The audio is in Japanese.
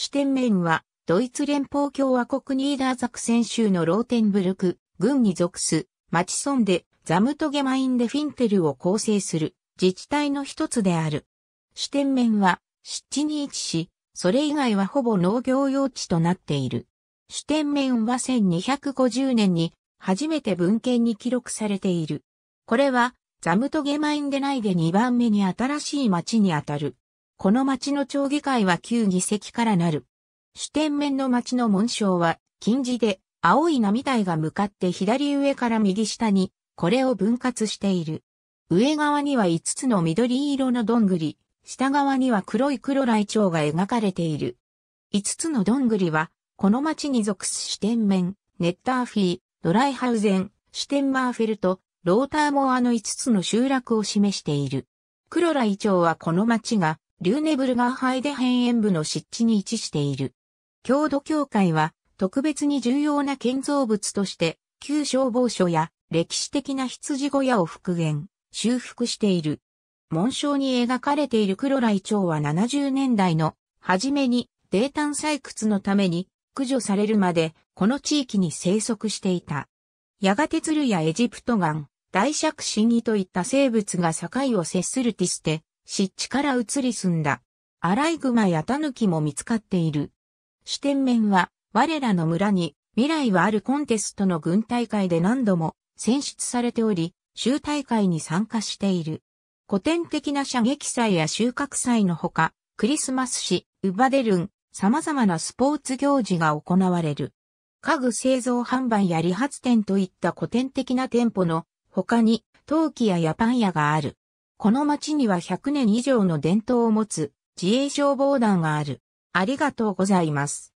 シュテンメインは、ドイツ連邦共和国ニーダーザクセン州のローテンブルク、郡に属す、町村で、ザムトゲマインデフィンテルを構成する、自治体の一つである。シュテンメインは、湿地に位置し、それ以外はほぼ農業用地となっている。シュテンメインは1250年に、初めて文献に記録されている。これは、ザムトゲマインデ内で2番目に新しい町にあたる。この町の町議会は9議席からなる。主天面の町の紋章は、金字で、青い波台が向かって左上から右下に、これを分割している。上側には5つの緑色のどんぐり、下側には黒い黒雷鳥が描かれている。5つのどんぐりは、この町に属す支店面、ネッターフィー、ドライハウゼン、シュテンマーフェルト、ローターモアの5つの集落を示している。黒雷イチョウはこの町がリューネブルガーハイデヘン塩部の湿地に位置している。郷土協会は特別に重要な建造物として旧消防署や歴史的な羊小屋を復元、修復している。紋章に描かれている黒来町は70年代の初めに泥炭採掘のために駆除されるまでこの地域に生息していた。やがて鶴やエジプトガン、大釈神義といった生物が境を接するティステ、湿地から移り住んだ。アライグマやタヌキも見つかっている。支店面は、我らの村に未来はあるコンテストの軍大会で何度も選出されており、州大会に参加している。古典的な射撃祭や収穫祭のほか、クリスマス市、ウバデルン、様々なスポーツ行事が行われる。家具製造販売や理髪店といった古典的な店舗の他に陶器屋やパン屋がある。この町には100年以上の伝統を持つ自衛消防団がある。ありがとうございます。